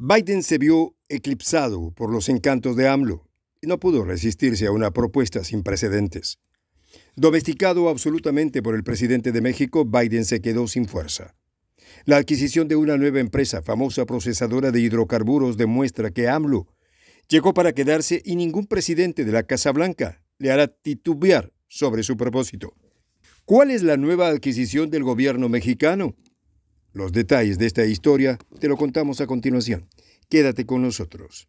Biden se vio eclipsado por los encantos de AMLO y no pudo resistirse a una propuesta sin precedentes. Domesticado absolutamente por el presidente de México, Biden se quedó sin fuerza. La adquisición de una nueva empresa, famosa procesadora de hidrocarburos, demuestra que AMLO llegó para quedarse y ningún presidente de la Casa Blanca le hará titubear sobre su propósito. ¿Cuál es la nueva adquisición del gobierno mexicano? Los detalles de esta historia te lo contamos a continuación. Quédate con nosotros.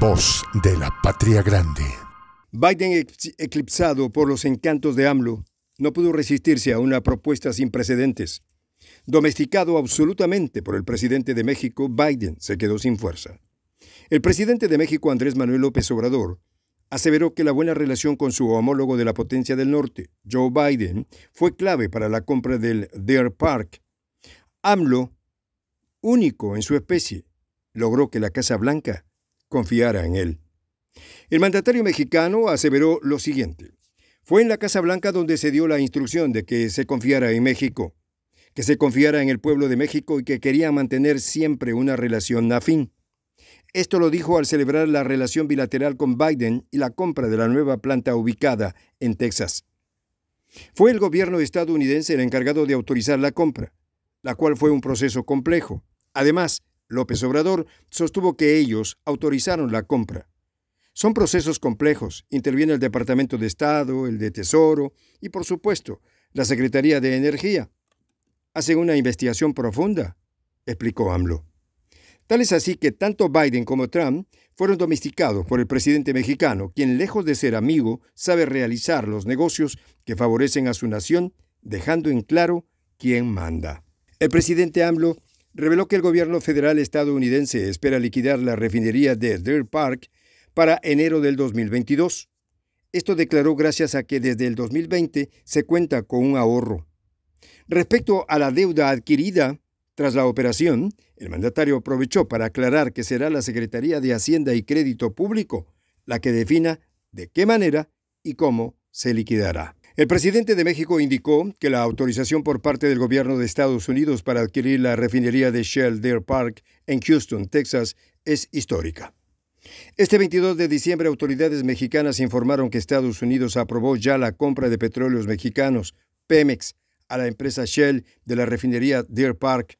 Voz de la Patria Grande. Biden eclipsado por los encantos de AMLO no pudo resistirse a una propuesta sin precedentes. Domesticado absolutamente por el presidente de México, Biden se quedó sin fuerza. El presidente de México, Andrés Manuel López Obrador, aseveró que la buena relación con su homólogo de la potencia del norte, Joe Biden, fue clave para la compra del Deer Park. AMLO, único en su especie, logró que la Casa Blanca confiara en él. El mandatario mexicano aseveró lo siguiente. Fue en la Casa Blanca donde se dio la instrucción de que se confiara en México, que se confiara en el pueblo de México y que quería mantener siempre una relación afín. Esto lo dijo al celebrar la relación bilateral con Biden y la compra de la nueva planta ubicada en Texas. Fue el gobierno estadounidense el encargado de autorizar la compra, la cual fue un proceso complejo. Además, López Obrador sostuvo que ellos autorizaron la compra. Son procesos complejos. Interviene el Departamento de Estado, el de Tesoro y, por supuesto, la Secretaría de Energía. Hacen una investigación profunda, explicó AMLO. Tal es así que tanto Biden como Trump fueron domesticados por el presidente mexicano, quien lejos de ser amigo, sabe realizar los negocios que favorecen a su nación, dejando en claro quién manda. El presidente AMLO reveló que el gobierno federal estadounidense espera liquidar la refinería de Deer Park para enero del 2022. Esto declaró gracias a que desde el 2020 se cuenta con un ahorro. Respecto a la deuda adquirida tras la operación, el mandatario aprovechó para aclarar que será la Secretaría de Hacienda y Crédito Público la que defina de qué manera y cómo se liquidará. El presidente de México indicó que la autorización por parte del gobierno de Estados Unidos para adquirir la refinería de Shell Deer Park en Houston, Texas, es histórica. Este 22 de diciembre autoridades mexicanas informaron que Estados Unidos aprobó ya la compra de petróleos mexicanos, Pemex, a la empresa Shell de la refinería Deer Park.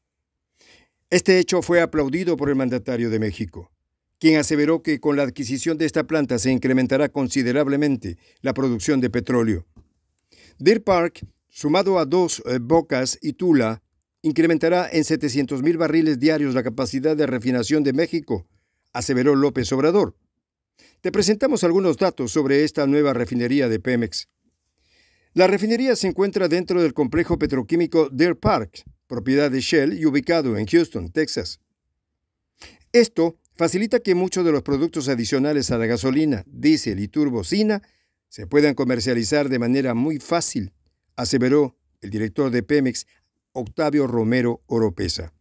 Este hecho fue aplaudido por el mandatario de México, quien aseveró que con la adquisición de esta planta se incrementará considerablemente la producción de petróleo. Deer Park, sumado a dos eh, bocas y Tula, incrementará en 700.000 barriles diarios la capacidad de refinación de México aseveró López Obrador. Te presentamos algunos datos sobre esta nueva refinería de Pemex. La refinería se encuentra dentro del complejo petroquímico Deer Park, propiedad de Shell y ubicado en Houston, Texas. Esto facilita que muchos de los productos adicionales a la gasolina, diésel y turbocina se puedan comercializar de manera muy fácil, aseveró el director de Pemex, Octavio Romero Oropesa.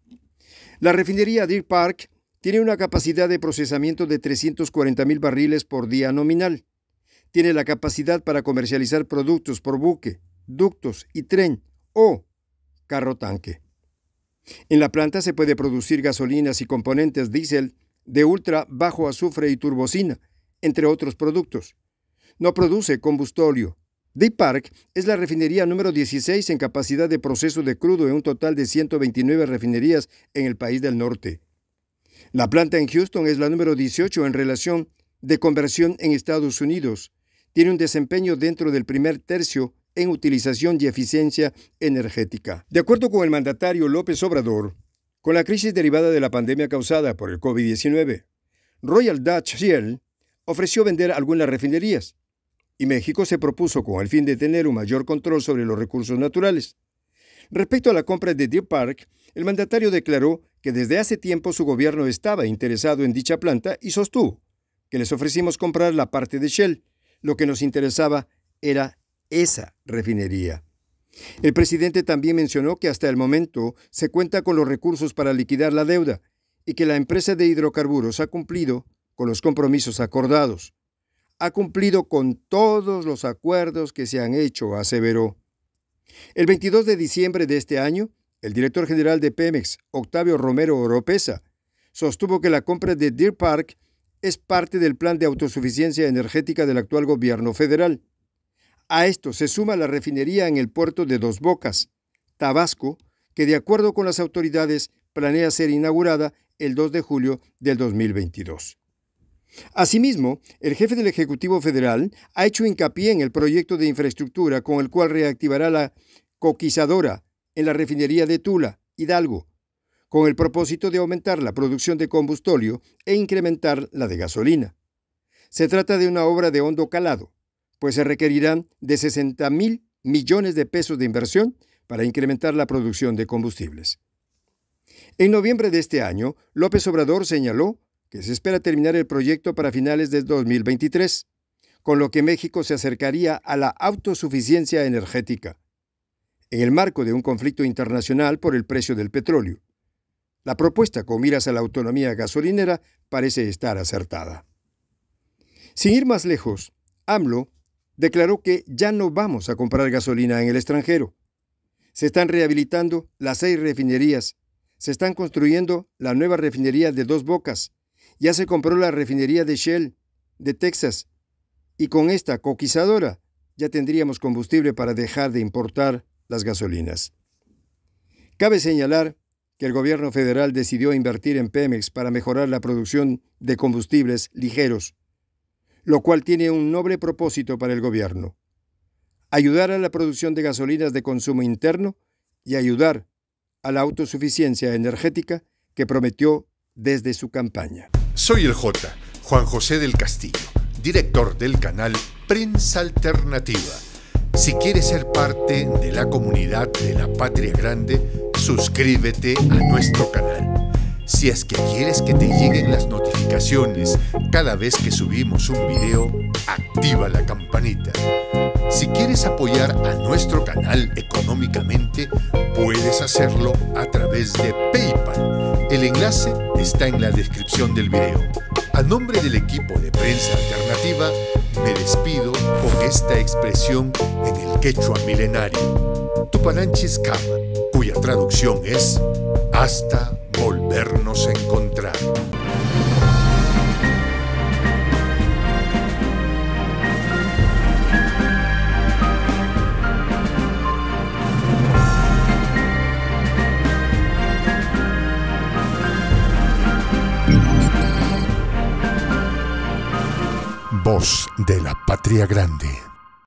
La refinería Deer Park tiene una capacidad de procesamiento de 340.000 barriles por día nominal. Tiene la capacidad para comercializar productos por buque, ductos y tren o carro tanque. En la planta se puede producir gasolinas y componentes diésel de ultra bajo azufre y turbocina, entre otros productos. No produce combustóleo. Deep Park es la refinería número 16 en capacidad de proceso de crudo en un total de 129 refinerías en el país del norte. La planta en Houston es la número 18 en relación de conversión en Estados Unidos. Tiene un desempeño dentro del primer tercio en utilización y eficiencia energética. De acuerdo con el mandatario López Obrador, con la crisis derivada de la pandemia causada por el COVID-19, Royal Dutch Shell ofreció vender algunas refinerías y México se propuso con el fin de tener un mayor control sobre los recursos naturales. Respecto a la compra de Deer Park, el mandatario declaró que desde hace tiempo su gobierno estaba interesado en dicha planta y sostuvo que les ofrecimos comprar la parte de Shell. Lo que nos interesaba era esa refinería. El presidente también mencionó que hasta el momento se cuenta con los recursos para liquidar la deuda y que la empresa de hidrocarburos ha cumplido con los compromisos acordados. Ha cumplido con todos los acuerdos que se han hecho, aseveró. El 22 de diciembre de este año, el director general de Pemex, Octavio Romero Oropesa, sostuvo que la compra de Deer Park es parte del plan de autosuficiencia energética del actual gobierno federal. A esto se suma la refinería en el puerto de Dos Bocas, Tabasco, que de acuerdo con las autoridades planea ser inaugurada el 2 de julio del 2022. Asimismo, el jefe del Ejecutivo Federal ha hecho hincapié en el proyecto de infraestructura con el cual reactivará la coquizadora en la refinería de Tula, Hidalgo, con el propósito de aumentar la producción de combustóleo e incrementar la de gasolina. Se trata de una obra de hondo calado, pues se requerirán de 60 mil millones de pesos de inversión para incrementar la producción de combustibles. En noviembre de este año, López Obrador señaló que se espera terminar el proyecto para finales de 2023, con lo que México se acercaría a la autosuficiencia energética, en el marco de un conflicto internacional por el precio del petróleo. La propuesta con miras a la autonomía gasolinera parece estar acertada. Sin ir más lejos, AMLO declaró que ya no vamos a comprar gasolina en el extranjero. Se están rehabilitando las seis refinerías. Se están construyendo la nueva refinería de dos bocas ya se compró la refinería de Shell de Texas y con esta coquizadora ya tendríamos combustible para dejar de importar las gasolinas. Cabe señalar que el gobierno federal decidió invertir en Pemex para mejorar la producción de combustibles ligeros, lo cual tiene un noble propósito para el gobierno. Ayudar a la producción de gasolinas de consumo interno y ayudar a la autosuficiencia energética que prometió desde su campaña. Soy el J, Juan José del Castillo, director del canal Prensa Alternativa. Si quieres ser parte de la comunidad de la Patria Grande, suscríbete a nuestro canal. Si es que quieres que te lleguen las notificaciones cada vez que subimos un video, activa la campanita. Si quieres apoyar a nuestro canal económicamente, puedes hacerlo a través de PayPal. El enlace está en la descripción del video. A nombre del equipo de prensa alternativa, me despido con esta expresión en el quechua milenario, Tupananchis cuya traducción es hasta volvernos a encontrar. de la patria grande.